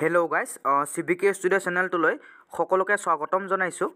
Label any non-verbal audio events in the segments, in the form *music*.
hello' guys C B K studio' চেনেলটোলৈ সকলোকে স্বাগতম জনাইছোঁ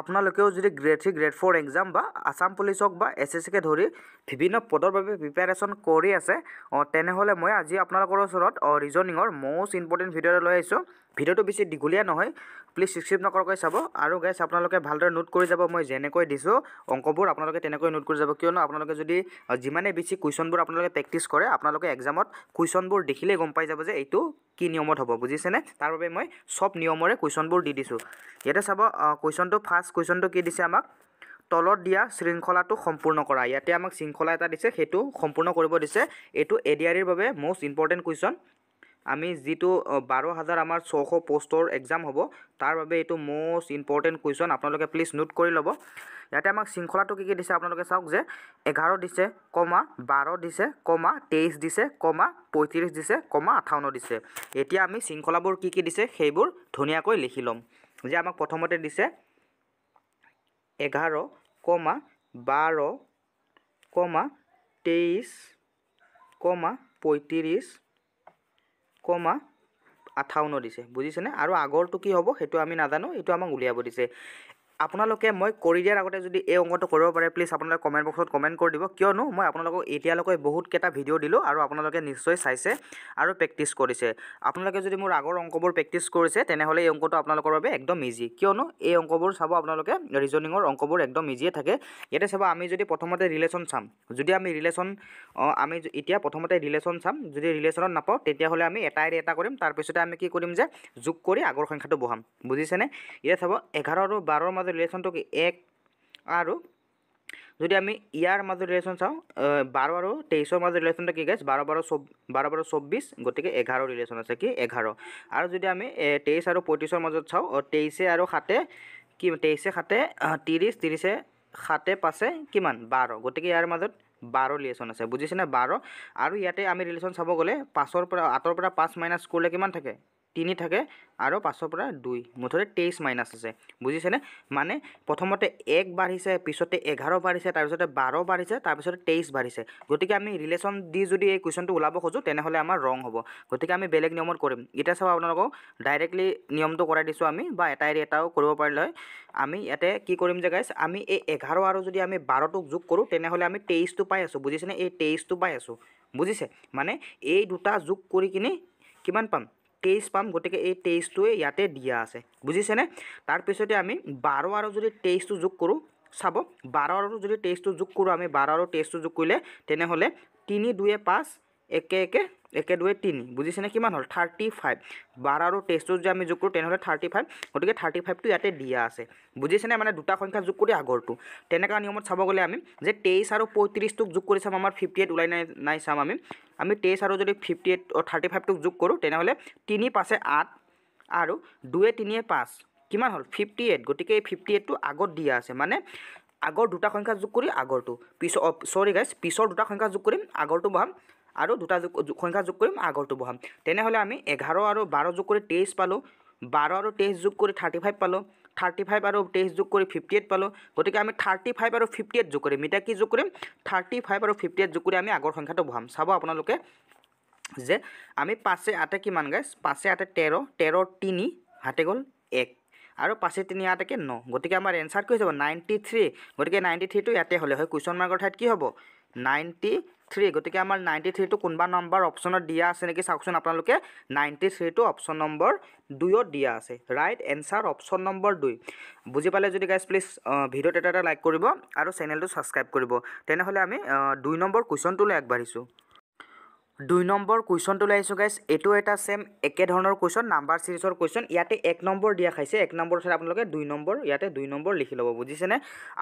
আপোনালোকেও যদি grade three grade four exam বা আছাম পুলিচ হওক বা এছ এছ চিকে ধৰি বিভিন্ন পদৰ বাবে প্ৰিপেৰেশ্যন কৰি আছে অঁ তেনেহ'লে মই আজি আপোনালোকৰ ওচৰত ৰিজনিঙৰ মষ্ট ইম্পৰ্টেণ্ট ভিডিঅ' এটা লৈ আহিছোঁ ভিডিওটো বেছি দীঘলীয়া নহয় প্লিজ ছাবস্ক্ৰাইব নকৰকৈ চাব আৰু গাইজ আপোনালোকে ভালদৰে নোট কৰি যাব মই যেনেকৈ দিছোঁ অংকবোৰ আপোনালোকে তেনেকৈ নোট কৰি যাব কিয়নো আপোনালোকে যদি যিমানে বেছি কুৱেশ্যনবোৰ আপোনালোকে প্ৰেক্টিচ কৰে আপোনালোকে এক্সামত কুৱেশ্যনবোৰ দেখিলেই গম পাই যাব যে এইটো কি নিয়মত হ'ব বুজিছেনে তাৰ বাবে মই চব নিয়মৰে কুৱেশ্যনবোৰ দি দিছোঁ ইয়াতে চাব কুৱেশ্যনটো ফাৰ্ষ্ট কুৱেশ্যনটো কি দিছে আমাক তলত দিয়া শৃংখলাটো সম্পূৰ্ণ কৰা ইয়াতে আমাক শৃংখলা এটা দিছে সেইটো সম্পূৰ্ণ কৰিব দিছে এইটো এ ডি আৰিৰ বাবে মষ্ট ইম্পৰ্টেণ্ট কুৱেশ্যন আমি যিটো বাৰ হাজাৰ আমাৰ ছশ পষ্টৰ এক্সাম হ'ব তাৰ বাবে এইটো মষ্ট ইম্পৰ্টেণ্ট কুৱেশ্যন আপোনালোকে প্লিজ নোট কৰি ল'ব ইয়াতে আমাক শৃংখলাটো কি কি দিছে আপোনালোকে চাওক যে এঘাৰ দিছে কমা বাৰ দিছে কমা তেইছ দিছে কমা পঁয়ত্ৰিছ দিছে কমা আঠাৱন্ন দিছে এতিয়া আমি শৃংখলাবোৰ কি কি দিছে সেইবোৰ ধুনীয়াকৈ লিখি ল'ম যে আমাক প্ৰথমতে দিছে এঘাৰ কমা বাৰ কমা তেইছ কমা পঁয়ত্ৰিছ কমা আঠাৱন্ন দিছে বুজিছেনে আৰু আগৰটো কি হ'ব সেইটো আমি নাজানো এইটো আমাক উলিয়াব দিছে আপোনালোকে মই কৰি দিয়াৰ আগতে যদি এই অংকটো কৰিব পাৰে প্লিজ আপোনালোকে কমেণ্ট বক্সত কমেণ্ট কৰি দিব কিয়নো মই আপোনালোকক এতিয়ালৈকে বহুতকেইটা ভিডিঅ' দিলোঁ আৰু আপোনালোকে নিশ্চয় চাইছে আৰু প্ৰেক্টিছ কৰিছে আপোনালোকে যদি মোৰ আগৰ অংকবোৰ প্ৰেক্টিছ কৰিছে তেনেহ'লে এই অংকটো আপোনালোকৰ বাবে একদম ইজি কিয়নো এই অংকবোৰ চাব আপোনালোকে ৰিজনিঙৰ অংকবোৰ একদম ইজিয়ে থাকে ইয়াতে চাব আমি যদি প্ৰথমতে ৰিলেশ্যন চাম যদি আমি ৰিলেশ্যন আমি এতিয়া প্ৰথমতে ৰিলেশ্যন চাম যদি ৰিলেশ্যনত নাপাওঁ তেতিয়াহ'লে আমি এটাই এটা কৰিম তাৰপিছতে আমি কি কৰিম যে যোগ কৰি আগৰ সংখ্যাটো বহাম বুজিছেনে ইয়াতে চাব এঘাৰ আৰু বাৰৰ মাজত মাজৰ ৰিলেশ্যনটো কি এক আৰু যদি আমি ইয়াৰ মাজত ৰিলেশ্যন চাওঁ বাৰ আৰু তেইছৰ মাজত ৰিলেশ্যনটো কি গেছ বাৰ বাৰ চৌ বাৰ বাৰ চৌব্বিছ গতিকে এঘাৰ ৰিলেশ্যন আছে কি এঘাৰ আৰু যদি আমি তেইছ আৰু পঁয়ত্ৰিছৰ মাজত চাওঁ তেইছে আৰু সাতে কি তেইছে সাতে ত্ৰিছ ত্ৰিছে সাতে পাঁচে কিমান বাৰ গতিকে ইয়াৰ মাজত বাৰ ৰিলেশ্যন আছে বুজিছেনে বাৰ আৰু ইয়াতে আমি ৰিলেশ্যন চাব গ'লে পাঁচৰ পৰা আঁতৰৰ পৰা পাঁচ মাইনাছ কৰিলে কিমান থাকে তিনি থাকে আৰু পাঁচৰ পৰা দুই মুঠতে তেইছ মাইনাছ আছে বুজিছেনে মানে প্ৰথমতে এক বাঢ়িছে পিছতে এঘাৰ বাঢ়িছে তাৰপিছতে বাৰ বাঢ়িছে তাৰপিছতে তেইছ বাঢ়িছে গতিকে আমি ৰিলেশ্যন দি যদি এই কুৱেশ্যনটো ওলাব খোজোঁ তেনেহ'লে আমাৰ ৰং হ'ব গতিকে আমি বেলেগ নিয়মত কৰিম এতিয়া চাব আপোনালোকক ডাইৰেক্টলি নিয়মটো কৰাই দিছোঁ আমি বা এটাই এটাও কৰিব পাৰিলে হয় আমি ইয়াতে কি কৰিম যে গাইছ আমি এই এঘাৰ আৰু যদি আমি বাৰটোক যোগ কৰোঁ তেনেহ'লে আমি তেইছটো পাই আছোঁ বুজিছেনে এই তেইছটো পাই আছোঁ বুজিছে মানে এই দুটা যোগ কৰি কিনি কিমান পাম তেইছ পাম গতিকে এই তেইছটোৱে ইয়াতে দিয়া আছে বুজিছেনে তাৰপিছতে আমি বাৰ আৰু যদি তেইছটো যোগ কৰোঁ চাব বাৰ আৰু যদি তেইছটো যোগ কৰোঁ আমি বাৰ আৰু তেইছটো যোগ কৰিলে তেনেহ'লে তিনি দুৱে পাঁচ একে একে একে দুৱে তিনি বুজিছেনে কিমান হ'ল থাৰ্টি ফাইভ বাৰ আৰু তেইছটোত যদি আমি যোগ কৰোঁ তেনেহ'লে থাৰ্টি ফাইভ গতিকে থাৰ্টি ফাইভটো ইয়াতে দিয়া আছে বুজিছেনে মানে দুটা সংখ্যা যোগ কৰি আগৰটো তেনেকুৱা নিয়মত চাব গ'লে আমি যে তেইছ আৰু পঁয়ত্ৰিছটোক যোগ কৰি চাম আমাৰ ফিফটি এইট ওলাই নাই নাই চাম আমি আমি তেইছ আৰু যদি ফিফটি এইট থাৰ্টি ফাইভটোক যোগ কৰোঁ তেনেহ'লে তিনি পাঁচে আঠ আৰু দুৱে তিনিয়ে পাঁচ কিমান হ'ল ফিফটি এইট গতিকে এই ফিফটি এইটটো আগত দিয়া আছে মানে আগৰ দুটা সংখ্যা যোগ কৰি আগৰটো পিছৰ চৰি গাইছ পিছৰ দুটা সংখ্যা যোগ কৰিম আগৰটো বহাম আৰু দুটা সংখ্যা যোগ কৰিম আগৰটো বহাম তেনেহ'লে আমি এঘাৰ আৰু বাৰ যোগ কৰি তেইছ পালোঁ বাৰ আৰু তেইছ যোগ কৰি থাৰ্টি ফাইভ পালোঁ থাৰ্টি ফাইভ আৰু তেইছ যোগ কৰি ফিফটি এইট পালোঁ গতিকে আমি থাৰ্টি ফাইভ আৰু ফিফটি এইট যোগ কৰিম এতিয়া কি যোগ কৰিম থাৰ্টি ফাইভ আৰু ফিফটি এইট যোগ কৰি আমি আগৰ সংখ্যাটো বহাম চাব আপোনালোকে যে আমি পাঁচে আঠে কিমান গাই পাঁচে আঠে তেৰ তেৰ তিনি হাতে গ'ল এক আৰু পাঁচে তিনি একে ন গতিকে আমাৰ এনচাৰ কি হৈ যাব নাইণ্টি থ্ৰী গতিকে নাইণ্টি থ্ৰীটো ইয়াতে হ'লে হয় কুৱেশ্যন মাৰ্কৰ ঠাইত কি হ'ব নাইণ্টি থ্ৰী গতিকে আমাৰ নাইণ্টি থ্ৰীটো কোনোবা নম্বৰ অপশ্যনত দিয়া আছে নেকি চাওকচোন আপোনালোকে নাইণ্টি থ্ৰীটো অপশ্যন নম্বৰ দুইত দিয়া আছে ৰাইট এনচাৰ অপশ্যন নম্বৰ দুই বুজি পালে যদি গাইজ প্লিজ ভিডিঅ'ত এটা এটা লাইক কৰিব আৰু চেনেলটো ছাবস্ক্ৰাইব কৰিব তেনেহ'লে আমি দুই নম্বৰ কুৱেশ্যনটোলৈ আগবাঢ়িছোঁ দুই নম্বৰ কুৱেশ্যনটো লৈ আহিছোঁ গাইছ এইটো এটা ছেম একেধৰণৰ কুৱেশ্যন নাম্বাৰ ছিৰিজৰ কুৱেশ্যন ইয়াতে এক নম্বৰ দিয়া খাইছে এক নম্বৰ আছে আপোনালোকে দুই নম্বৰ ইয়াতে দুই নম্বৰ লিখি ল'ব বুজিছেনে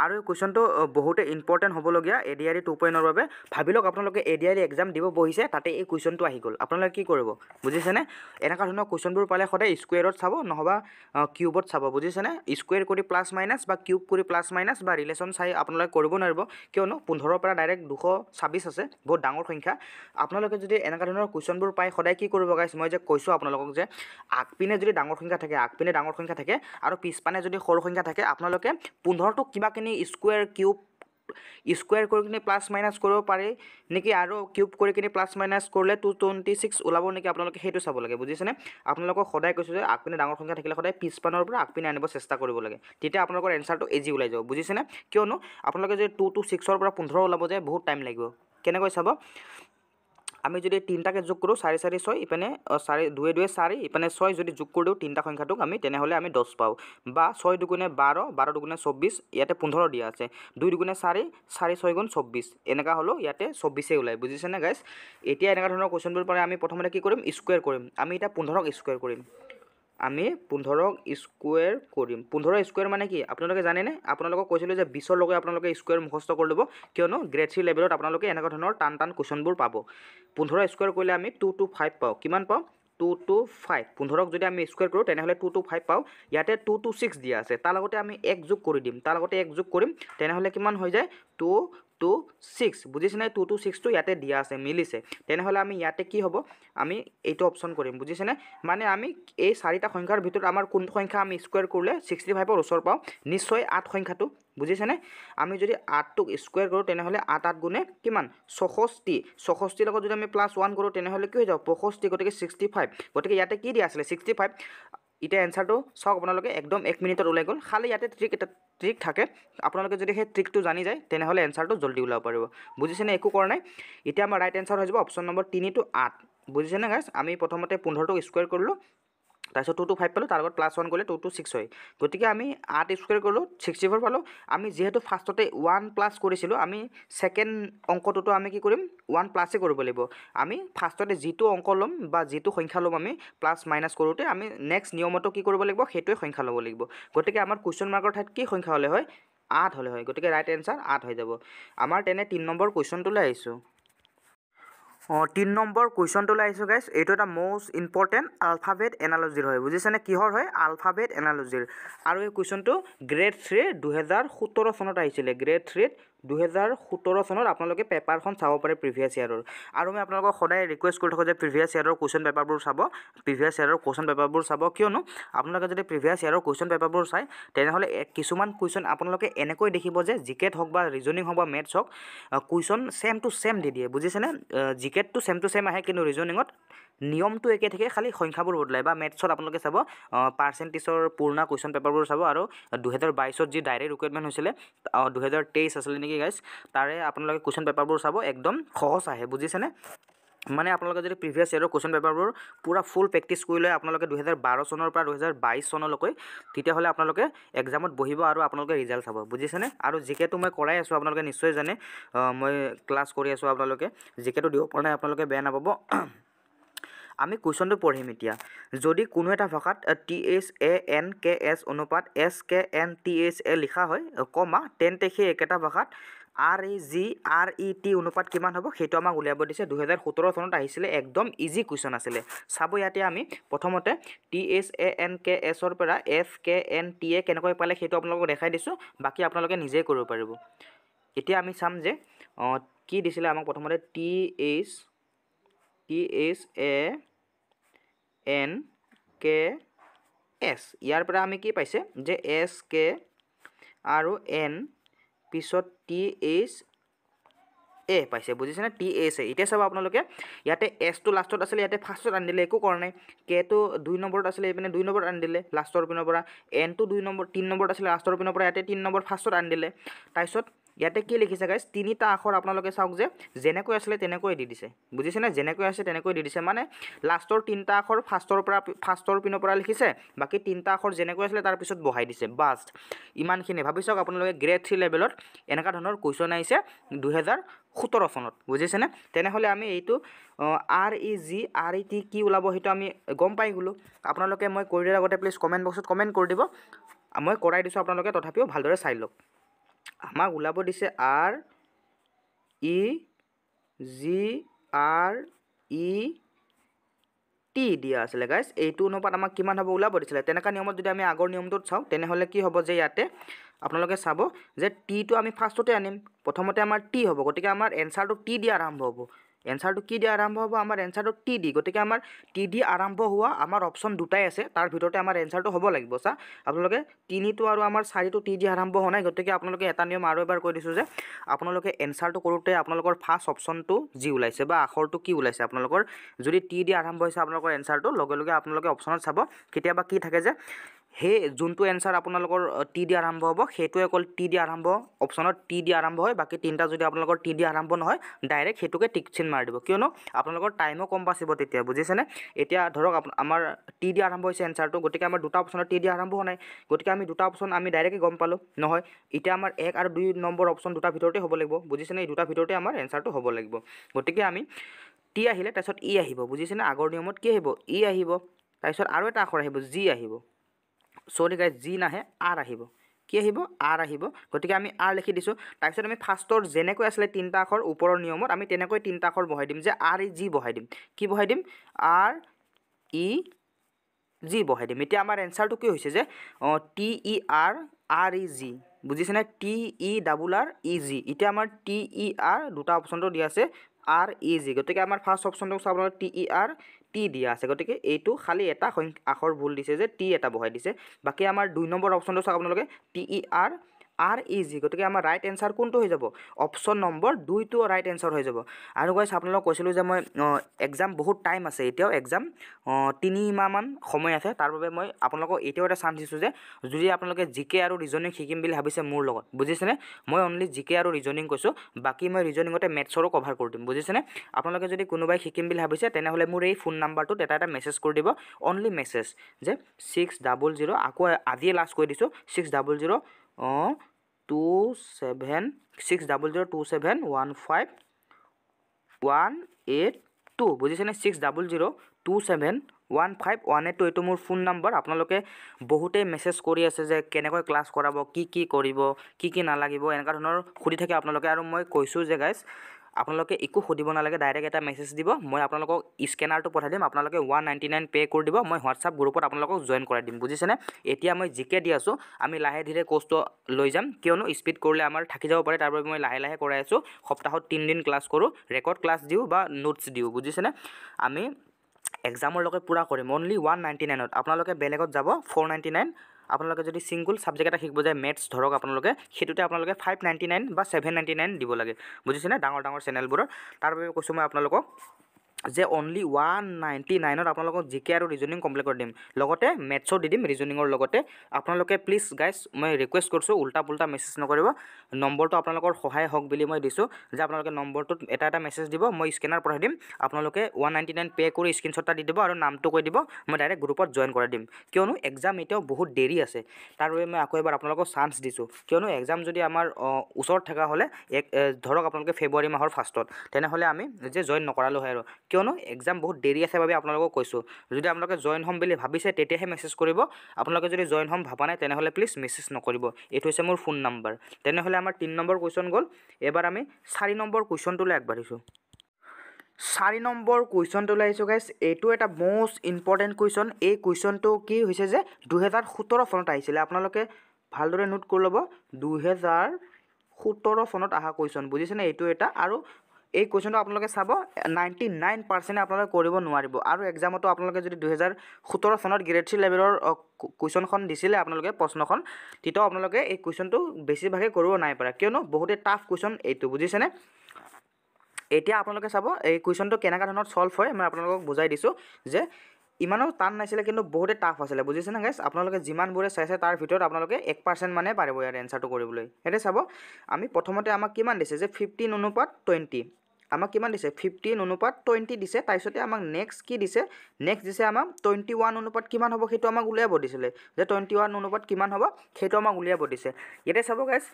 আৰু এই কুৱেশ্যনটো বহুতে ইম্পৰ্টেণ্ট হ'বলগীয়া A D R E two পইণ্টৰ বাবে ভাবি লওক আপোনালোকে A D R D exam দিব বহিছে তাতে এই কুৱেশ্যনটো আহি গ'ল আপোনালোকে কি কৰিব বুজিছেনে এনেকুৱা ধৰণৰ কুৱেশ্যনবোৰ পালে সদায় স্কুৱেৰত চাব নহ'বা কিউবত চাব বুজিছেনে স্কুৱেৰ কৰি প্লাছ মাইনাছ বা কিউব কৰি প্লাছ মাইনাছ বা ৰিলেশ্যন চাই আপোনালোকে কৰিব নোৱাৰিব কিয়নো পোন্ধৰৰ পৰা ডাইৰেক্ট দুশ ছাব্বিছ আছে বহুত ডাঙৰ সংখ্যা আপোনালোকে যদি যদি এনেকুৱা ধৰণৰ কুৱেশ্যনবোৰ পায় সদায় কি কৰিব গাইছ মই যে কৈছোঁ আপোনালোকক যে আগপিনে যদি ডাঙৰ সংখ্যা থাকে আগপিনে ডাঙৰ সংখ্যা থাকে আৰু পিছপানে যদি সৰু সংখ্যা থাকে আপোনালোকে পোন্ধৰটো কিবা কিনি স্কুৱেৰ কিউব স্কুৱেৰ কৰি কিনে প্লাছ মাইনাছ কৰিব পাৰি নেকি আৰু কিউব কৰি কিনে প্লাছ মাইনাছ কৰিলে টু টুৱেণ্টি ছিক্স ওলাব নেকি আপোনালোকে সেইটো চাব লাগে বুজিছেনে আপোনালোকক সদায় কৈছোঁ যে আগপিনে ডাঙৰ সংখ্যা থাকিলে সদায় পিছপানৰ পৰা আগপিনে আনিব চেষ্টা কৰিব লাগে তেতিয়া আপোনালোকৰ এনচাৰটো এজি ওলাই যাব বুজিছেনে কিয়নো আপোনালোকে যদি টু টু ছিক্সৰ পৰা পোন্ধৰ ওলাব যায় বহুত টাইম লাগিব কেনেকৈ চাব আমি যদি তিনিটাকে যোগ কৰোঁ চাৰি চাৰি ছয় ইপিনে চাৰি দুৱে দুৱে চাৰি ইপিনে ছয় যদি যোগ কৰি দিওঁ তিনিটা সংখ্যাটোক আমি তেনেহ'লে আমি দহ পাওঁ বা ছয় দুগুণে বাৰ বাৰ দুগুণে চৌব্বিছ ইয়াতে পোন্ধৰ দিয়া আছে দুই দুগুণে চাৰি চাৰি ছয় গুণ চৌব্বিছ এনেকুৱা হ'লেও ইয়াতে চৌব্বিছেই ওলায় বুজিছেনে গাইছ এতিয়া এনেকুৱা ধৰণৰ কুৱেশ্যনবোৰ পৰা আমি প্ৰথমতে কি কৰিম স্কুৱেৰ কৰিম আমি এতিয়া পোন্ধৰক স্কুৱেৰ কৰিম আমি পোন্ধৰক স্কুৱেৰ কৰিম পোন্ধৰ স্কুৱেৰ মানে কি আপোনালোকে জানেনে আপোনালোকক কৈছিলোঁ যে বিছৰ লগে আপোনালোকে স্কুৱেৰ মুখস্থ কৰি ল'ব কিয়নো গ্ৰেড থ্ৰী লেভেলত আপোনালোকে এনেকুৱা ধৰণৰ টান টান কুৱেশ্যনবোৰ পাব পোন্ধৰ স্কুৱেৰ কৰিলে আমি টু টু ফাইভ পাওঁ কিমান পাওঁ টু টু ফাইভ পোন্ধৰক যদি আমি স্কুৱেৰ কৰোঁ তেনেহ'লে টু টু ফাইভ পাওঁ ইয়াতে টু টু ছিক্স দিয়া আছে তাৰ লগতে আমি এক যোগ কৰি দিম তাৰ লগতে এক যোগ কৰিম তেনেহ'লে কিমান হৈ যায় টু টু ছিক্স বুজিছেনে টু টু ছিক্সটো ইয়াতে দিয়া আছে মিলিছে তেনেহ'লে আমি ইয়াতে কি হ'ব আমি এইটো অপশ্যন কৰিম বুজিছেনে মানে আমি এই চাৰিটা সংখ্যাৰ ভিতৰত আমাৰ কোনটো সংখ্যা আমি স্কুৱেৰ কৰিলে ছিক্সটি ফাইভৰ ওচৰ পাওঁ নিশ্চয় আঠ সংখ্যাটো বুজিছেনে আমি যদি আঠটোক স্কুৱেৰ কৰোঁ তেনেহ'লে আঠ আঠ গুণে কিমান ছষষ্ঠি ছষষ্ঠিৰ লগত যদি আমি প্লাছ ওৱান কৰোঁ তেনেহ'লে কি হৈ যাব পষষ্ঠি গতিকে ছিক্সটি ফাইভ গতিকে ইয়াতে কি দিয়া আছিলে ছিক্সটি ফাইভ এতিয়া এনচাৰটো চাওক আপোনালোকে একদম এক মিনিটত ওলাই গ'ল খালি ইয়াতে ট্ৰিক এটা ট্ৰিক থাকে আপোনালোকে যদি সেই ট্ৰিকটো জানি যায় তেনেহ'লে এনচাৰটো জল্দি ওলাব পাৰিব বুজিছেনে একো কৰা নাই এতিয়া আমাৰ ৰাইট এনচাৰ হৈ যাব অপশ্যন নম্বৰ তিনি টু আঠ বুজিছেনে গাছ আমি প্ৰথমতে পোন্ধৰটোক স্কুৱেৰ কৰিলোঁ তাৰপিছত টু টু ফাইভ পালোঁ তাৰ লগত প্লাছ ওৱান কৰিলে টু টু ছিক্স হয় গতিকে আমি আঠ স্কুৱেৰ কৰিলোঁ ছিক্সটি ফ'ৰ পালোঁ আমি যিহেতু ফাৰ্ষ্টতে ওৱান প্লাছ কৰিছিলোঁ আমি ছেকেণ্ড অংকটোতো আমি কি কৰিম ওৱান প্লাছেই কৰিব লাগিব আমি ফাৰ্ষ্টতে যিটো অংক ল'ম বা যিটো সংখ্যা ল'ম আমি প্লাছ মাইনাছ কৰোঁতে আমি নেক্সট নিয়মতো কি কৰিব লাগিব সেইটোৱে সংখ্যা ল'ব লাগিব গতিকে আমাৰ কুৱেশ্যন মাৰ্কৰ ঠাইত কি সংখ্যা হ'লে হয় আঠ হ'লে হয় গতিকে ৰাইট এনচাৰ আঠ হৈ যাব আমাৰ তেনে তিনি নম্বৰ কুৱেশ্যনটোলৈ আহিছোঁ তিনি নম্বৰ কুৱেশ্যনটো লাগিছোঁ গাইছ এইটো এটা মষ্ট ইম্পৰ্টেণ্ট আলফাবেট এনালজিৰ হয় বুজিছেনে কিহৰ হয় আলফাবেট এনালজিৰ আৰু এই কুৱেশ্যনটো গ্ৰেড থ্ৰীৰ দুহেজাৰ সোতৰ চনত আহিছিলে গ্ৰেড থ্ৰীত দুহেজাৰ সোতৰ চনত আপোনালোকে পেপাৰখন চাব পাৰে প্ৰিভিয়াছ ইয়াৰৰ আৰু মই আপোনালোকক সদায় ৰিকুৱেষ্ট কৰি থাকোঁ যে প্ৰিভিয়াছ ইয়াৰৰ কুৱেশ্যন পেপাৰবোৰ চাব প্ৰিভিয়াছ ইয়াৰৰ কুৱেশ্যন পেপাৰবোৰ চাব কিয়নো আপোনালোকে যদি প্ৰিভিয়াছ ইয়াৰৰ কুৱেশ্যন পেপাৰবোৰ চায় তেনেহ'লে কিছুমান কুৱেশ্যন আপোনালোকে এনেকৈ দেখিব যে জিকেট হওক বা ৰিজনিং হওক বা মেথছ হওক কুৱেশ্যন চেম টু চেম দি দিয়ে বুজিছেনে জিকেটটো চেম টু চেম আহে কিন্তু ৰিজনিঙত নিয়মটো একে থাকে খালি সংখ্যাবোৰ বদলায় বা মেথছত আপোনালোকে চাব পাৰ্চেণ্টেজৰ পুৰণা কুৱেশ্যন পেপাৰবোৰ চাব আৰু দুহেজাৰ বাইছত যি ডাইৰেক্ট ৰিকুৱাৰমেণ্ট হৈছিলে দুহেজাৰ তেইছ আছিলে নেকি গাইছ তাৰে আপোনালোকে কুৱেশ্যন পেপাৰবোৰ চাব একদম সহজ আহে বুজিছেনে মানে আপোনালোকে যদি প্ৰিভিয়াছ ইয়েৰৰ কুৱেশ্যন পেপাৰবোৰ পূৰা ফুল প্ৰেক্টিচ কৰি লয় আপোনালোকে দুহেজাৰ বাৰ চনৰ পৰা দুহেজাৰ বাইছ চনলৈকে তেতিয়াহ'লে আপোনালোকে এক্সামত বহিব আৰু আপোনালোকে ৰিজাল্ট চাব বুজিছেনে আৰু জিকেটো মই কৰাই আছোঁ আপোনালোকে নিশ্চয় জানে মই ক্লাছ কৰি আছোঁ আপোনালোকে জিকেটো দিব পৰা নাই আপোনালোকে বেয়া নাপাব আমি কুৱেশ্যনটো পঢ়িম এতিয়া যদি কোনো এটা ভাষাত T H A N K S অনুপাত S K N T H A লিখা হয় কমা তেন্তে সেই একেটা ভাষাত R E G R E T অনুপাত কিমান হ'ব সেইটো আমাক উলিয়াব দিছে দুহেজাৰ সোতৰ চনত আহিছিলে একদম ইজি কুৱেশ্যন আছিলে চাব ইয়াতে আমি প্ৰথমতে T H A N K এছৰ পৰা F K N T A কেনেকৈ পালে সেইটো আপোনালোকক দেখাই দিছোঁ বাকী আপোনালোকে নিজেই কৰিব পাৰিব এতিয়া আমি চাম যে কি দিছিলে আমাক প্ৰথমতে T H T H A N K S ইয়াৰ পৰা আমি কি পাইছে যে এছ কে আৰু এন পিছত টি এইচ এ পাইছে বুজিছেনে টি এছ এ এতিয়া চাব আপোনালোকে ইয়াতে এছটো লাষ্টত আছিলে ইয়াতে ফাৰ্ষ্টত আনি দিলে একো কৰা নাই কেটো দুই নম্বৰত আছিলে এইপিনে দুই নম্বৰত আনি দিলে লাষ্টৰ পিনৰ পৰা এনটো দুই নম্বৰ তিনি নম্বৰত আছিলে লাষ্টৰ পিনৰ পৰা ইয়াতে তিনি নম্বৰ ফাৰ্ষ্টত আনি দিলে তাৰপিছত ইয়াতে কি লিখিছে গাইছ তিনিটা আখৰ আপোনালোকে চাওক যে যেনেকৈ আছিলে তেনেকৈ দি দিছে বুজিছেনে যেনেকৈ আছে তেনেকৈ দি দিছে মানে লাষ্টৰ তিনিটা আখৰ ফাৰ্ষ্টৰ পৰা ফাৰ্ষ্টৰ পিনৰ পৰা লিখিছে বাকী তিনিটা আখৰ যেনেকৈ আছিলে তাৰপিছত বহাই দিছে বাষ্ট ইমানখিনি ভাবি চাওক আপোনালোকে গ্ৰেড থ্ৰী লেভেলত এনেকুৱা ধৰণৰ কুৱেশ্যন আহিছে দুহেজাৰ সোতৰ চনত বুজিছেনে তেনেহ'লে আমি এইটো R E G R E T কি ওলাব সেইটো আমি গম পাই গ'লোঁ আপোনালোকে মই কৰি দিয়াৰ আগতে প্লিজ কমেণ্ট বক্সত কমেণ্ট কৰি দিব মই কৰাই দিছোঁ আপোনালোকে তথাপিও ভালদৰে চাই লওক আমাক ওলাব দিছে R E G R E T দিয়া আছিলে গাইজ এইটো অনুপাত আমাক কিমান হ'ব ওলাব দিছিলে তেনেকুৱা নিয়মত যদি আমি আগৰ নিয়মটোত চাওঁ তেনেহ'লে কি হ'ব যে ইয়াতে আপোনালোকে চাব যে টিটো আমি ফাৰ্ষ্টতে আনিম প্ৰথমতে আমাৰ টি হ'ব গতিকে আমাৰ এনচাৰটো টি দিয়া আৰম্ভ হ'ব এনচাৰটো কি দি আৰম্ভ হ'ব আমাৰ এনচাৰটো টি ডি গতিকে আমাৰ টি ডি আৰম্ভ হোৱা আমাৰ অপশ্যন দুটাই আছে তাৰ ভিতৰতে আমাৰ এনচাৰটো হ'ব লাগিব চা আপোনালোকে তিনিটো আৰু আমাৰ চাৰিটো টি ডি আৰম্ভ হোৱা নাই গতিকে আপোনালোকে এটা নিয়ম আৰু এবাৰ কৈ দিছোঁ যে আপোনালোকে এনচাৰটো কৰোঁতে আপোনালোকৰ ফাৰ্ষ্ট অপশ্যনটো যি ওলাইছে বা আখৰটো কি ওলাইছে আপোনালোকৰ যদি টি ডি আৰম্ভ হৈছে আপোনালোকৰ এনচাৰটো লগে লগে আপোনালোকে অপশ্যনত চাব কেতিয়াবা কি থাকে যে সেই যোনটো এনচাৰ আপোনালোকৰ টি দি আৰম্ভ হ'ব সেইটোৱে অকল টি দি আৰম্ভ অপশ্যনত টি দি আৰম্ভ হয় বাকী তিনিটা যদি আপোনালোকৰ টি দি আৰম্ভ নহয় ডাইৰেক্ট সেইটোকে টিকচিন মাৰি দিব কিয়নো আপোনালোকৰ টাইমো কম বাচিব তেতিয়া বুজিছেনে এতিয়া ধৰক আমাৰ টি দি আৰম্ভ হৈছে এনচাৰটো গতিকে আমাৰ দুটা অপশ্যনত টি দি আৰম্ভ হোৱা নাই গতিকে আমি দুটা অপশ্যন আমি ডাইৰেক্টে গম পালোঁ নহয় এতিয়া আমাৰ এক আৰু দুই নম্বৰ অপশ্যন দুটা ভিতৰতে হ'ব লাগিব বুজিছেনে এই দুটা ভিতৰতে আমাৰ এনচাৰটো হ'ব লাগিব গতিকে আমি টি আহিলে তাৰপিছত ই e আহিব বুজিছেনে আগৰ নিয়মত কি আহিব ই e আহিব তাৰপিছত আৰু এটা আখৰ আহিব জি আহিব চৰি গাইজ জি নাহে আৰ আহিব কি আহিব আৰ আহিব গতিকে আমি আৰ লিখি দিছোঁ তাৰপিছত আমি ফাৰ্ষ্টৰ যেনেকৈ আছিলে তিনিটা আখৰ ওপৰৰ নিয়মত আমি তেনেকৈ তিনিটা আখৰ বহাই দিম যে আৰ ই জি বহাই দিম কি বহাই দিম আৰ ই জি বহাই দিম এতিয়া আমাৰ এনচাৰটো কি হৈছে যে অঁ T E R R E G বুজিছেনে T E double R E G এতিয়া আমাৰ টি ই আৰ দুটা অপশ্যনটো দিয়া আছে আৰ ই জি গতিকে আমাৰ ফাৰ্ষ্ট অপশ্যনটো চাবলৈ টি ই আৰ টি দিয়া আছে গতিকে এইটো খালি এটা সংখ্যা আখৰ ভুল দিছে যে টি এটা বহাই দিছে বাকী আমাৰ দুই নম্বৰ অপশ্যনটো চাওক আপোনালোকে T E R R E G গতিকে আমাৰ ৰাইট এনচাৰ কোনটো হৈ যাব অপশ্যন নম্বৰ দুইটো ৰাইট এনচাৰ হৈ যাব আৰু গৈছে আপোনালোকক কৈছিলোঁ যে মই এক্সাম বহুত টাইম আছে এতিয়াও এক্সাম তিনিমাহমান সময় আছে তাৰ বাবে মই আপোনালোকক এতিয়াও এটা চান্স দিছোঁ যে যদি আপোনালোকে জি কে আৰু ৰিজনিং শিকিম বুলি ভাবিছে মোৰ লগত বুজিছেনে মই অনলি জি কে আৰু ৰিজনিং কৈছোঁ বাকী মই ৰিজনিঙতে মেথছৰো কভাৰ কৰি দিম বুজিছেনে আপোনালোকে যদি কোনোবাই শিকিম বুলি ভাবিছে তেনেহ'লে মোৰ এই ফোন নাম্বাৰটোত এটা এটা মেছেজ কৰি দিব অনলি মেছেজ যে ছিক্স ডাবল জিৰ' আকৌ আজিয়ে লাষ্ট কৈ দিছোঁ ছিক্স ডাবল জিৰ' অঁ two seven six double zero' two seven one five one eight two বুজিছেনে six double zero' two seven one five one eight two এইটো মোৰ phone number আপোনালোকে বহুতেই মেছেজ কৰি আছে যে কেনেকৈ ক্লাছ কৰাব কি কি কৰিব কি কি নালাগিব এনেকুৱা ধৰণৰ সুধি থাকে আপোনালোকে আৰু মই কৈছোঁ যে গাইছ আপোনালোকে একো সুধিব নালাগে ডাইৰেক্ট এটা মেছেজ দিব মই আপোনালোকক স্কেনাৰটো পঠাই দিম আপোনালোকে ওৱান নাইণ্টি নাইন পে' কৰি দিব মই হোৱাটছআপ গ্ৰুপত আপোনালোকক জইন কৰাই দিম বুজিছেনে এতিয়া মই জিকে দি আছোঁ আমি লাহে ধীৰে কৰ্চটো লৈ যাম কিয়নো স্পীড কৰিলে আমাৰ থাকি যাব পাৰে তাৰবাবে মই লাহে লাহে কৰাই আছোঁ সপ্তাহত তিনিদিন ক্লাছ কৰোঁ ৰেকৰ্ড ক্লাছ দিওঁ বা নোটছ দিওঁ বুজিছেনে আমি এক্সামৰ লগত পূৰা কৰিম অনলি ওৱান নাইণ্টি নাইনত আপোনালোকে বেলেগত যাব ফ'ৰ নাইণ্টি নাইন আপোনালোকে যদি ছিংগুল ছাবজেক্ট এটা শিকিব যায় মেথছ ধৰক আপোনালোকে সেইটোতে আপোনালোকে ফাইভ নাইণ্টি নাইন বা ছেভেন নাইণ্টি নাইন দিব লাগে বুজিছেনে ডাঙৰ ডাঙৰ চেনেলবোৰৰ তাৰ বাবে কৈছোঁ মই আপোনালোকক যে অনলি ওৱান নাইণ্টি নাইনত আপোনালোকক জি কে আৰু ৰিজনিং কমপ্লিট কৰি দিম লগতে মেথছো দি দিম ৰিজনিঙৰ লগতে আপোনালোকে প্লিজ গাইজ মই ৰিকুৱেষ্ট কৰিছোঁ উল্টা পুল্টা মেছেজ নকৰিব নম্বৰটো আপোনালোকৰ সহায় হওক বুলি মই দিছোঁ যে আপোনালোকে নম্বৰটোত এটা এটা মেছেজ দিব মই স্কেনাৰ পঠাই দিম আপোনালোকে ওৱান নাইণ্টি নাইন পে' কৰি স্ক্ৰীনশ্বট এটা দি দিব আৰু নামটো কৈ দিব মই ডাইৰেক্ট গ্ৰুপত জইন কৰাই দিম কিয়নো এক্সাম এতিয়াও বহুত দেৰি আছে তাৰ বাবে মই আকৌ এবাৰ আপোনালোকক চান্স দিছোঁ কিয়নো এক্সাম যদি আমাৰ ওচৰত থকা হ'লে এক ধৰক আপোনালোকে ফেব্ৰুৱাৰী মাহৰ ফাৰ্ষ্টত তেনেহ'লে আমি যে জইন নকৰালোঁ হয় আৰু কিয়নো এক্সাম বহুত দেৰি আছে বাবে আপোনালোকক কৈছোঁ যদি আপোনালোকে জইন হ'ম বুলি ভাবিছে তেতিয়াহে মেছেজ কৰিব আপোনালোকে যদি জইন হ'ম ভবা নাই তেনেহ'লে প্লিজ মেছেজ নকৰিব এইটো হৈছে মোৰ ফোন নাম্বাৰ তেনেহ'লে আমাৰ তিনি নম্বৰ কুৱেশ্যন গ'ল এবাৰ আমি চাৰি নম্বৰ কুৱেশ্যনটোলৈ আগবাঢ়িছোঁ চাৰি নম্বৰ কুৱেশ্যনটো কুৱেশ্যনটোলৈ আহিছোঁ গাইছ এইটো এটা মষ্ট ইম্পৰ্টেণ্ট কুৱেশ্যন এই কুৱেশ্যনটো কি হৈছে যে দুহেজাৰ সোতৰ চনত আহিছিলে আপোনালোকে ভালদৰে নোট কৰি ল'ব দুহেজাৰ সোতৰ চনত অহা কুৱেশ্যন বুজিছেনে এইটো এটা আৰু এই কুৱেশ্যনটো আপোনালোকে চাব নাইণ্টি নাইন পাৰ্চেণ্ট আপোনালোকে কৰিব নোৱাৰিব আৰু এক্সামতো আপোনালোকে যদি দুহেজাৰ সোতৰ চনত গ্ৰেড থ্ৰী লেভেলৰ কুৱেশ্যনখন দিছিলে আপোনালোকে প্ৰশ্নখন তেতিয়াও আপোনালোকে এই কুৱেশ্যনটো বেছিভাগে কৰিব নাই পাৰে কিয়নো বহুতেই টাফ কুৱেশ্যন এইটো বুজিছেনে এতিয়া আপোনালোকে চাব এই কুৱেশ্যনটো কেনেকুৱা ধৰণৰ চল্ভ হয় মই আপোনালোকক বুজাই দিছোঁ যে ইমানো টান নাছিলে কিন্তু বহুতে টাফ আছিলে বুজিছেনে গাইছ আপোনালোকে যিমানবোৰে চাইছে তাৰ ভিতৰত আপোনালোকে এক পাৰ্চেণ্ট মানে পাৰিব ইয়াৰ এনচাৰটো কৰিবলৈ সেইটোৱে চাব আমি প্ৰথমতে আমাক কিমান দিছে যে ফিফটিন অনুপাত টুৱেণ্টি আমাক কিমান দিছে ফিফটিন অনুপাত টুৱেণ্টি দিছে তাৰপিছতে আমাক নেক্সট কি দিছে নেক্সট দিছে আমাক টুৱেণ্টি ওৱান অনুপাত কিমান হ'ব সেইটো আমাক উলিয়াব দিছিলে যে টুৱেণ্টি ওৱান অনুপাত কিমান হ'ব সেইটো আমাক উলিয়াব দিছে ইয়াতে চাব গাইজ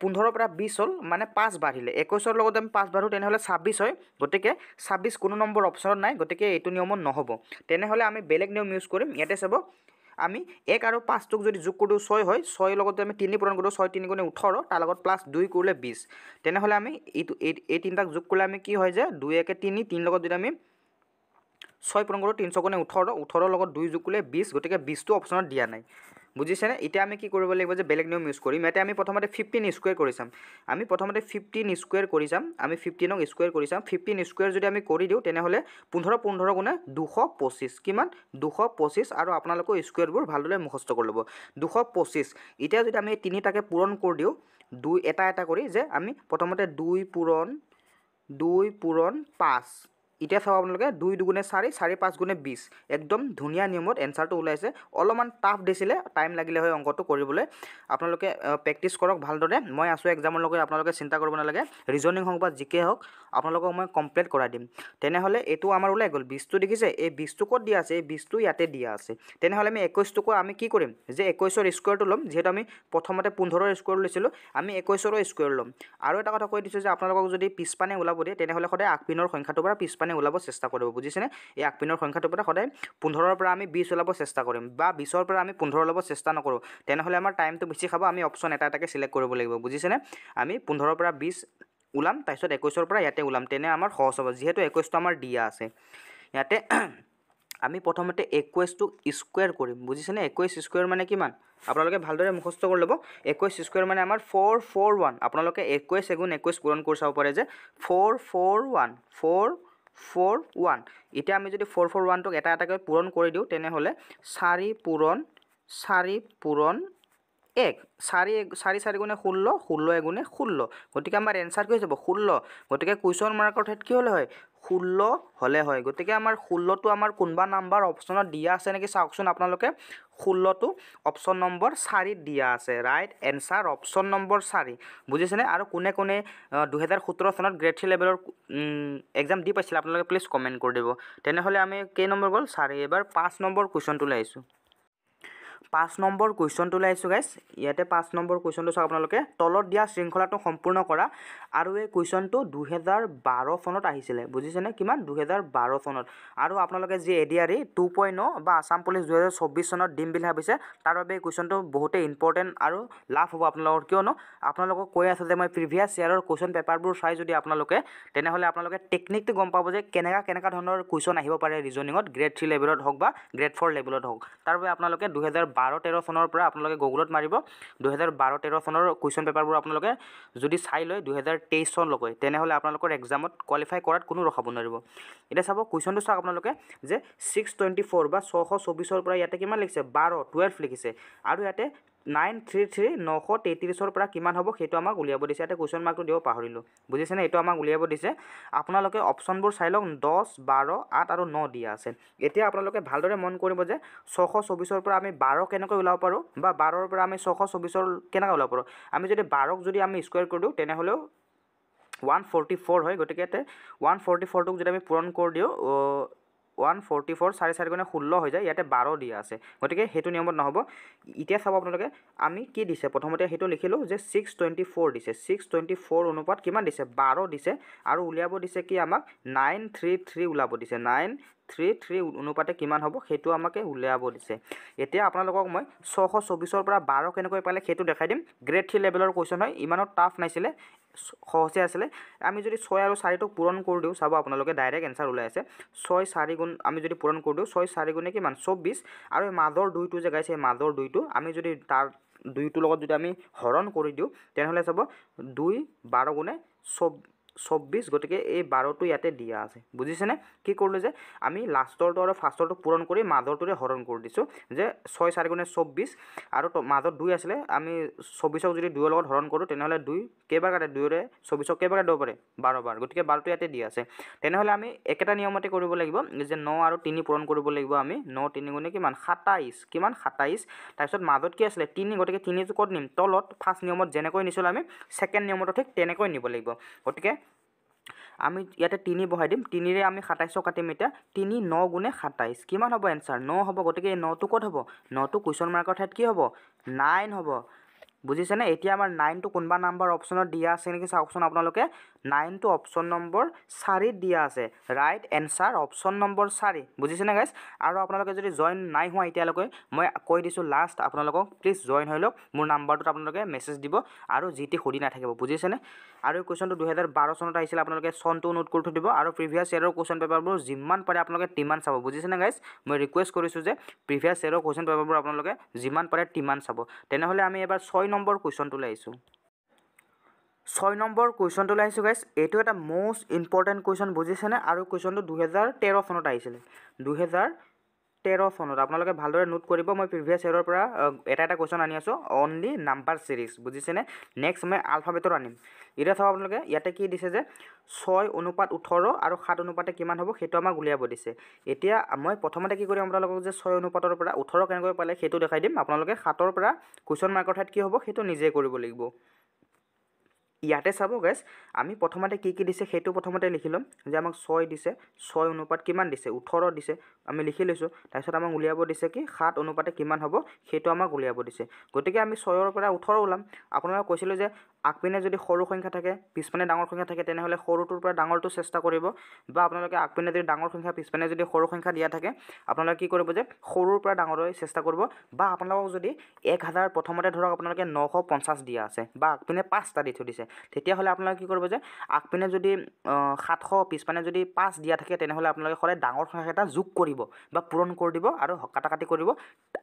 পোন্ধৰৰ পৰা বিছ হ'ল মানে পাঁচ বাঢ়িলে একৈছৰ লগত আমি পাঁচ বাঢ়ো তেনেহ'লে ছাব্বিছ হয় গতিকে ছাব্বিছ কোনো নম্বৰ অপশ্যনত নাই গতিকে এইটো নিয়মত নহ'ব তেনেহ'লে আমি বেলেগ নিয়ম ইউজ কৰিম ইয়াতে চাব আমি এক আৰু পাঁচটোক যদি যোগ কৰোঁ ছয় হয় ছয়ৰ লগতে আমি তিনি পূৰণ কৰোঁ ছয় তিনি গুণে ওঠৰ তাৰ লগত প্লাছ দুই কৰিলে বিছ তেনেহ'লে আমি এইটো এই এই তিনিটাক যোগ কৰিলে আমি কি হয় যে দুই একে তিনি তিনিৰ লগত যদি আমি ছয় পূৰণ কৰোঁ তিনিশ গুণে ওঠৰ ওঠৰৰ লগত দুই যোগ কৰিলে বিছ গতিকে বিছটো অপশ্যনত দিয়া নাই বুজিছেনে এতিয়া আমি কি কৰিব লাগিব যে বেলেগ নিয়ম ইউজ কৰিম ইয়াতে আমি প্ৰথমতে ফিফটিন স্কুৱেৰ কৰি চাম আমি প্ৰথমতে ফিফটিন স্কুৱেৰ কৰি চাম আমি ফিফটিনক স্কুৱেৰ কৰি চাম ফিফটিন স্কুৱেৰ যদি আমি কৰি দিওঁ তেনেহ'লে পোন্ধৰ পোন্ধৰ গুণে দুশ পঁচিছ কিমান দুশ পঁচিছ আৰু আপোনালোকৰ স্কুৱেৰবোৰ ভালদৰে মুখস্থ কৰি ল'ব দুশ পঁচিছ এতিয়া যদি আমি তিনিটাকে পূৰণ কৰি দিওঁ দুই এটা এটা কৰি যে আমি প্ৰথমতে দুই পূৰণ দুই পূৰণ পাঁচ এতিয়া চাওক আপোনালোকে দুই দুগুণে চাৰি চাৰি পাঁচ গুণে বিছ একদম ধুনীয়া নিয়মত এনচাৰটো ওলাইছে অলপমান টাফ দিছিলে টাইম লাগিলে হয় অংকটো কৰিবলৈ আপোনালোকে প্ৰেক্টিছ কৰক ভালদৰে মই আছোঁ এক্সামৰ লগত আপোনালোকে চিন্তা কৰিব নালাগে ৰিজনিং হওক বা জিকে হওক আপোনালোকক মই কমপ্লিট কৰাই দিম তেনেহ'লে এইটো আমাৰ ওলাই গ'ল বিছটো দেখিছে এই বিছটো ক'ত দিয়া আছে এই বিছটো ইয়াতে দিয়া আছে তেনেহ'লে আমি একৈছটো কৈ আমি কি কৰিম যে একৈছৰ স্কুৱেৰটো ল'ম যিহেতু আমি প্ৰথমতে পোন্ধৰৰ স্কুৱেৰ লৈছিলোঁ আমি একৈছৰো স্কুৱেৰ ল'ম আৰু এটা কথা কৈ দিছোঁ যে আপোনালোকক যদি পিছপানে ওলাব দিয়ে তেনেহ'লে সদায় আগপিনৰ সংখ্যাটোৰ পিছপানে মানে ওলাব চেষ্টা কৰিব বুজিছেনে এই আগপিনৰ সংখ্যাটোৰ পৰা সদায় পোন্ধৰৰ পৰা আমি বিছ ওলাব চেষ্টা কৰিম বা বিছৰ পৰা আমি পোন্ধৰ ওলাব চেষ্টা নকৰোঁ তেনেহ'লে আমাৰ টাইমটো বেছি খাব আমি অপশ্যন এটা এটাকৈ চিলেক্ট কৰিব লাগিব বুজিছেনে আমি পোন্ধৰৰ পৰা বিছ ওলাম তাৰপিছত একৈছৰ পৰা ইয়াতে ওলাম তেনে আমাৰ সহজ হ'ব যিহেতু একৈছটো আমাৰ দিয়া আছে ইয়াতে *clears throat* আমি প্ৰথমতে একৈছটো স্কুৱেৰ কৰিম বুজিছেনে একৈছ স্কুৱেৰ মানে কিমান আপোনালোকে ভালদৰে মুখস্থ কৰি ল'ব একৈছ স্কুৱেৰ মানে আমাৰ ফ'ৰ ফ'ৰ ওৱান আপোনালোকে একৈছ এগুণ একৈছ পূৰণ কৰি চাব পাৰে যে four four one four four one এতিয়া আমি যদি ফ'ৰ ফ'ৰ ওৱানটোক এটা এটাকৈ পূৰণ কৰি দিওঁ তেনেহ'লে চাৰি পূৰণ চাৰি পূৰণ এক চাৰি চাৰি চাৰিগুণে ষোল্ল ষোল্ল এগুণে ষোল্ল গতিকে আমাৰ এনচাৰ কি হৈ যাব ষোল্ল গতিকে কুৱেশ্যন মাৰ্কৰ ঠাইত কি হ'লে হয় ষোল্ল হ'লে হয় গতিকে আমাৰ ষোল্লটো আমাৰ কোনোবা নাম্বাৰ অপশ্যনত দিয়া আছে নেকি চাওকচোন আপোনালোকে ষোল্লটো অপশ্যন নম্বৰ চাৰিত দিয়া আছে ৰাইট এনচাৰ অপশ্যন নম্বৰ চাৰি বুজিছেনে আৰু কোনে কোনে দুহেজাৰ সোতৰ চনত গ্ৰেড থ্ৰী লেভেলৰ এক্সাম দি পাইছিলে আপোনালোকে প্লিজ কমেণ্ট কৰি দিব তেনেহ'লে আমি কেই নম্বৰ গ'ল চাৰি এইবাৰ পাঁচ নম্বৰ কুৱেশ্যনটোলৈ আহিছোঁ পাঁচ নম্বৰ কুৱেশ্যনটো ওলাইছোঁ গাইছ ইয়াতে পাঁচ নম্বৰ কুৱেশ্যনটো চাওক আপোনালোকে তলত দিয়া শৃংখলাটো সম্পূৰ্ণ কৰা আৰু এই কুৱেশ্যনটো দুহেজাৰ বাৰ চনত আহিছিলে বুজিছেনে কিমান দুহেজাৰ বাৰ চনত আৰু আপোনালোকে যি A D R E two point অ' বা আছাম পুলিচ দুহেজাৰ চৌব্বিছ চনত দিম বুলি ভাবিছে তাৰ বাবে এই কুৱেশ্যনটো বহুতেই ইম্পৰ্টেণ্ট আৰু লাভ হ'ব আপোনালোকৰ কিয়নো আপোনালোকক কৈ আছে যে মই প্ৰিভিয়াছ ইয়াৰৰ কুৱেশ্যন পেপাৰবোৰ চাই যদি আপোনালোকে তেনেহ'লে আপোনালোকে টেকনিকটো গম পাব যে কেনেকুৱা কেনেকুৱা ধৰণৰ কুৱেশ্যন আহিব পাৰে ৰিজনিঙত গ্ৰেড থ্ৰী লেভেলত হওক বা গ্ৰেড ফ'ৰ লেভেলত হওক তাৰ বাবে আপোনালোকে দুহেজাৰ বাৰ তেৰ চনৰ পৰা আপোনালোকে গুগলত মাৰিব দুহেজাৰ বাৰ তেৰ চনৰ কুৱেশ্যন পেপাৰবোৰ আপোনালোকে যদি চাই লয় দুহেজাৰ তেইছ চনলৈকে তেনেহ'লে আপোনালোকৰ এক্সামত কোৱালিফাই কৰাত কোনো ৰখাব নোৱাৰিব এতিয়া চাব কুৱেশ্যনটো চাওক আপোনালোকে যে ছিক্স টুৱেণ্টি ফ'ৰ বা ছশ চৌবিছৰ পৰা ইয়াতে কিমান লিখিছে বাৰ টুৱেলভ লিখিছে আৰু ইয়াতে নাইন থ্ৰী থ্ৰী নশ তেত্ৰিছৰ পৰা কিমান হ'ব সেইটো আমাক উলিয়াব দিছে ইয়াতে কুৱেশ্যন মাৰ্কটো দিব পাহৰিলোঁ বুজিছেনে এইটো আমাক উলিয়াব দিছে আপোনালোকে অপশ্যনবোৰ চাই লওক দহ বাৰ আঠ আৰু ন দিয়া আছে এতিয়া আপোনালোকে ভালদৰে মন কৰিব যে ছশ চৌবিছৰ পৰা আমি বাৰ কেনেকৈ ওলাব পাৰোঁ বা বাৰৰ পৰা আমি ছশ চৌবিছৰ কেনেকৈ ওলাব পাৰোঁ আমি যদি বাৰক যদি আমি স্কুৱেৰ কৰি দিওঁ তেনেহ'লেও ওৱান ফৰ্টি ফ'ৰ হয় গতিকে ওৱান ফৰ্টি ফ'ৰটোক যদি আমি পূৰণ কৰি দিওঁ ওৱান ফৰ্টি ফ'ৰ চাৰে চাৰি গুণে ষোল্ল হৈ যায় ইয়াতে বাৰ দিয়া আছে গতিকে সেইটো নিয়মত নহ'ব এতিয়া চাব আপোনালোকে আমি কি দিছে প্ৰথমতে সেইটো লিখিলোঁ যে ছিক্স টুৱেণ্টি ফ'ৰ দিছে ছিক্স টুৱেণ্টি ফ'ৰ অনুপাত কিমান দিছে বাৰ দিছে আৰু উলিয়াব দিছে কি আমাক নাইন থ্ৰী থ্ৰী ওলাব দিছে নাইন থ্ৰী থ্ৰী অনুপাতে কিমান হ'ব সেইটো আমাকে উলিয়াব দিছে এতিয়া আপোনালোকক মই ছশ চৌবিছৰ পৰা বাৰ কেনেকৈ পালে সেইটো দেখাই দিম গ্ৰেড থ্ৰী লেভেলৰ কুৱেশ্যন হয় ইমানো টাফ নাছিলে সহজে আছিলে আমি যদি ছয় আৰু চাৰিটোক পূৰণ কৰি দিওঁ চাব আপোনালোকে ডাইৰেক্ট এনচাৰ ওলাই আছে ছয় চাৰিগুণ আমি যদি পূৰণ কৰি দিওঁ ছয় চাৰিগুণে কিমান চৌব্বিছ আৰু মাজৰ দুইটো যে গাইছে মাজৰ দুইটো আমি যদি তাৰ দুইটোৰ লগত যদি আমি হৰণ কৰি দিওঁ তেনেহ'লে চাব দুই বাৰ গুণে চব চৌব্বিছ গতিকে এই বাৰটো ইয়াতে দিয়া আছে বুজিছেনে কি কৰিলোঁ যে আমি লাষ্টৰটো আৰু ফাৰ্ষ্টৰটো পূৰণ কৰি মাজৰটোৰে হৰণ কৰি দিছোঁ যে ছয় চাৰিগুণে চৌব্বিছ আৰু মাজত দুই আছিলে আমি চৌব্বিছক যদি দুয়ৰ লগত হৰণ কৰোঁ তেনেহ'লে দুই কেইবাৰ কাটে দুয়োৰে চৌব্বিছক কেইবাৰ কাটিব পাৰে বাৰ বাৰ গতিকে বাৰটো ইয়াতে দিয়া আছে তেনেহ'লে আমি একেটা নিয়মতে কৰিব লাগিব যে ন আৰু তিনি পূৰণ কৰিব লাগিব আমি ন তিনি গুণে কিমান সাতাইছ কিমান সাতাইছ তাৰপিছত মাজত কি আছিলে তিনি গতিকে তিনিটো ক'ত নিম তলত ফাৰ্ষ্ট নিয়মত যেনেকৈ নিছিলোঁ আমি ছেকেণ্ড নিয়মতো ঠিক তেনেকৈ নিব লাগিব গতিকে আমি ইয়াতে তিনি বহাই দিম তিনিৰে আমি সাতাইছশ কাটিম এতিয়া তিনি ন গুণে সাতাইছ কিমান হ'ব এনচাৰ ন হ'ব গতিকে এই নটো ক'ত হ'ব নটো কুৱেশ্যন মাৰ্কৰ ঠাইত কি হ'ব নাইন হ'ব বুজিছেনে এতিয়া আমাৰ নাইনটো কোনোবা নাম্বাৰ অপশ্যনত দিয়া আছে নেকি চাওকচোন আপোনালোকে নাইনটো অপশ্যন নম্বৰ চাৰিত দিয়া আছে ৰাইট এনচাৰ অপশ্যন নম্বৰ চাৰি বুজিছেনে গাইজ আৰু আপোনালোকে যদি জইন নাই হোৱা এতিয়ালৈকে মই কৈ দিছোঁ লাষ্ট আপোনালোকক প্লিজ জইন হৈ লওক মোৰ নাম্বাৰটোত আপোনালোকে মেছেজ দিব আৰু যি টি সুধি নাথাকিব বুজিছেনে আৰু এই কুৱেশ্যনটো দুহেজাৰ বাৰ চনত আহিছিলে আপোনালোকে চনটো নোট কৰি থৈ দিব আৰু প্ৰিভিয়াছ ইয়েৰৰ কুৱেশ্যন পেপাৰবোৰ যিমান পাৰে আপোনালোকে তিমান চাব বুজিছেনে গাইজ মই ৰিকুৱেষ্ট কৰিছোঁ যে প্ৰিভিয়াছ ইয়েৰৰ কুৱেশ্যন পেপাৰবোৰ আপোনালোকে যিমান পাৰে তিমান চাব তেনেহ'লে আমি এবাৰ ছয় নম্বৰ কুৱেশ্যনটোলৈ আহিছোঁ ছয় নম্বৰ কুৱেশ্যনটোলৈ আহিছোঁ গাইছ এইটো এটা মষ্ট ইম্পৰ্টেণ্ট কুৱেশ্যন বুজিছেনে আৰু কুৱেশ্যনটো দুহেজাৰ তেৰ চনত আহিছিলে দুহেজাৰ তেৰ চনত আপোনালোকে ভালদৰে নোট কৰিব মই প্ৰিভিয়াছ ইয়েৰৰ পৰা এটা এটা কুৱেশ্যন আনি আছোঁ অনলি নাম্বাৰ ছিৰিজ বুজিছেনে নেক্সট মই আলফাবেটৰ আনিম এতিয়া চাওক আপোনালোকে ইয়াতে কি দিছে যে ছয় অনুপাত ওঠৰ আৰু সাত অনুপাতে কিমান হ'ব সেইটো আমাক উলিয়াব দিছে এতিয়া মই প্ৰথমতে কি কৰিম আপোনালোকক যে ছয় অনুপাতৰ পৰা ওঠৰ কেনেকৈ পালে সেইটো দেখাই দিম আপোনালোকে সাতৰ পৰা কুৱেশ্যন মাৰ্কৰ ঠাইত কি হ'ব সেইটো নিজেই কৰিব লাগিব ইয়াতে চাব গেছ আমি প্ৰথমতে কি কি দিছে সেইটো প্ৰথমতে লিখি ল'ম যে আমাক ছয় দিছে ছয় অনুপাত কিমান দিছে ওঠৰ দিছে আমি লিখি লৈছোঁ তাৰপিছত আমাক উলিয়াব দিছে কি সাত অনুপাতে কিমান হ'ব সেইটো আমাক উলিয়াব দিছে গতিকে আমি ছয়ৰ পৰা ওঠৰ ওলাম আপোনালোকে কৈছিলোঁ যে আগপিনে যদি সৰু সংখ্যা থাকে পিছপিনে ডাঙৰ সংখ্যা থাকে তেনেহ'লে সৰুটোৰ পৰা ডাঙৰটো চেষ্টা কৰিব বা আপোনালোকে আগপিনে যদি ডাঙৰ সংখ্যা পিছপিনে যদি সৰু সংখ্যা দিয়া থাকে আপোনালোকে কি কৰিব যে সৰুৰ পৰা ডাঙৰলৈ চেষ্টা কৰিব বা আপোনালোকক যদি এক হাজাৰ প্ৰথমতে ধৰক আপোনালোকে নশ পঞ্চাছ দিয়া আছে বা আগপিনে পাঁচটা দি থৈ দিছে তেতিয়াহ'লে আপোনালোকে কি কৰিব যে আগপিনে যদি সাতশ পিছপিনে যদি পাঁচ দিয়া থাকে তেনেহ'লে আপোনালোকে সদায় ডাঙৰ সংখ্যা এটা যোগ কৰিব বা পূৰণ কৰি দিব আৰু কাটাকাটি কৰিব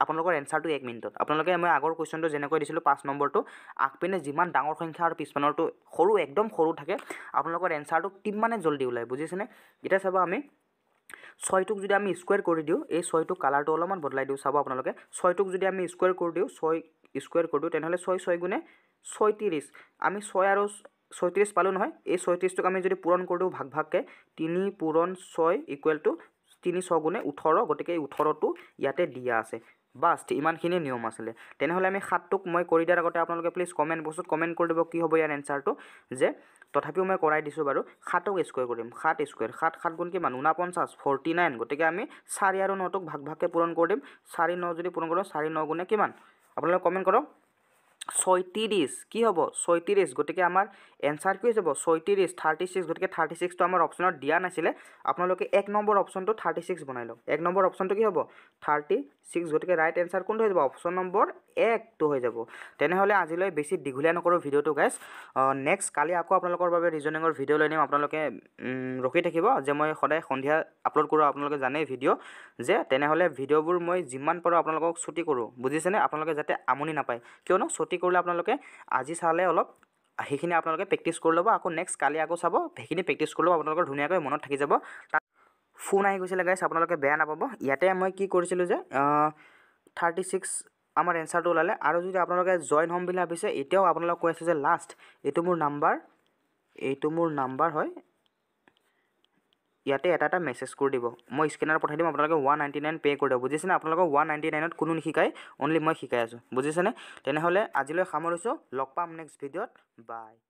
আপোনালোকৰ এনচাৰটো এক মিনিটত আপোনালোকে মই আগৰ কুৱেশ্যনটো যেনেকৈ দিছিলোঁ পাঁচ নম্বৰটো আগপিনে যিমান ডাঙৰ সংখ্যা সংখ্যা আৰু পিছমানৰটো সৰু একদম সৰু থাকে আপোনালোকৰ এনচাৰটো কিমানে জল্দি ওলায় বুজিছেনে এতিয়া চাব আমি ছয়টোক যদি আমি স্কুৱেৰ কৰি দিওঁ এই ছয়টোক কালাৰটো অলপমান বদলাই দিওঁ চাব আপোনালোকে ছয়টোক যদি আমি স্কুৱেৰ কৰি দিওঁ ছয় স্কুৱেৰ কৰি দিওঁ তেনেহ'লে ছয় ছয় গুণে ছয়ত্ৰিছ আমি ছয় আৰু ছয়ত্ৰিছ পালোঁ নহয় এই ছয়ত্ৰিছটোক আমি যদি পূৰণ কৰি দিওঁ ভাগ ভাগকৈ তিনি পূৰণ ছয় ইকুৱেল টু তিনি ছগুণে ওঠৰ গতিকে এই ওঠৰটো ইয়াতে দিয়া আছে বাছ ইমানখিনি নিয়ম আছিলে তেনেহ'লে আমি সাতটোক মই কৰি দিয়াৰ আগতে আপোনালোকে প্লিজ কমেণ্ট বস্তুত কমেণ্ট কৰি দিব কি হ'ব ইয়াৰ এনচাৰটো যে তথাপিও মই কৰাই দিছোঁ বাৰু সাতক স্কুৱেৰ কৰিম সাত স্কুৱেৰ সাত সাত গুণ কিমান ঊনপঞ্চাছ ফৰ্টি নাইন গতিকে আমি চাৰি আৰু নটোক ভাগ ভাগকৈ পূৰণ কৰি দিম চাৰি ন যদি পূৰণ কৰোঁ চাৰি ন গুণে কিমান আপোনালোকে কমেণ্ট কৰক ছয়ত্ৰিছ কি হ'ব ছয়ত্ৰিছ গতিকে আমাৰ এনচাৰ কি হৈ যাব ছয়ত্ৰিছ থাৰ্টি ছিক্স গতিকে থাৰ্টি ছিক্সটো আমাৰ অপশ্যনত দিয়া নাছিলে আপোনালোকে এক নম্বৰ অপশ্যনটো থাৰ্টি ছিক্স বনাই লওক এক নম্বৰ অপশ্যনটো কি হ'ব থাৰ্টি ছিক্স গতিকে ৰাইট এনচাৰ কোনটো হৈ যাব অপশ্যন নম্বৰ একটো হৈ যাব তেনেহ'লে আজিলৈ বেছি দীঘলীয়া নকৰোঁ ভিডিঅ'টো গাইজ নেক্সট কালি আকৌ আপোনালোকৰ বাবে ৰিজনিঙৰ ভিডিঅ' লৈ নিম আপোনালোকে ৰখি থাকিব যে মই সদায় সন্ধিয়া আপলোড কৰোঁ আপোনালোকে জানেই ভিডিঅ' যে তেনেহ'লে ভিডিঅ'বোৰ মই যিমান পাৰোঁ আপোনালোকক ছুটি কৰোঁ বুজিছেনে আপোনালোকে যাতে আমনি নাপায় কিয়নো ছুটি কৰিলে আপোনালোকে আজি চালে অলপ সেইখিনি আপোনালোকে প্ৰেক্টিচ কৰি ল'ব আকৌ নেক্সট কালি আকৌ চাব সেইখিনি প্ৰেক্টিচ কৰি ল'ব আপোনালোকৰ ধুনীয়াকৈ মনত থাকি যাব তাত ফোন আহি গৈছিলে গাইছ আপোনালোকে বেয়া নাপাব ইয়াতে মই কি কৰিছিলোঁ যে থাৰ্টি ছিক্স আমাৰ এনচাৰটো ওলালে আৰু যদি আপোনালোকে জইন হম বুলি ভাবিছে এতিয়াও আপনাৰ কৈ আছে যে লাষ্ট এইটো মোৰ নাম্বাৰ এইটো মোৰ নাম্বাৰ হয় ইয়াতে এটা এটা মেছেজ কৰি দিব মই স্কেনাৰ পঠাই দিম আপোনালোকে ওৱান নাইণ্টি নাইন পে কৰি দিব বুঝেছে না আপনাদের ওয়ান নাইনটি নাইনত কোনো নিশিকায় অনলি মই শিকাই আছোঁ বুজিছেনে তেনেহ'লে আজিলৈ সামৰিছোঁ লগ পাম নেক্সট ভিডিঅ'ত বাই